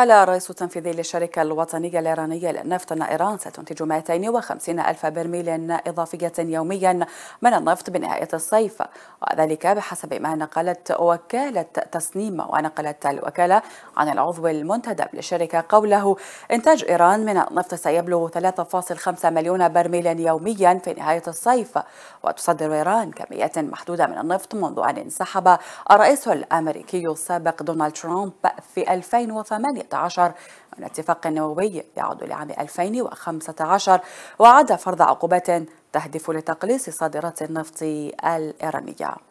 قال الرئيس التنفيذي للشركة الوطنية الإيرانية للنفط أن إيران ستنتج 250 ألف برميل إضافية يوميا من النفط بنهاية الصيف وذلك بحسب ما نقلت وكالة تصنيم ونقلت الوكالة عن العضو المنتدب للشركة قوله إنتاج إيران من النفط سيبلغ 3.5 مليون برميل يوميا في نهاية الصيف وتصدر إيران كميات محدودة من النفط منذ أن انسحب الرئيس الأمريكي السابق دونالد ترامب في 2008 2016 من اتفاق نووي يعود لعام 2015 وعد فرض عقوبات تهدف لتقليص صادرات النفط الإيرانية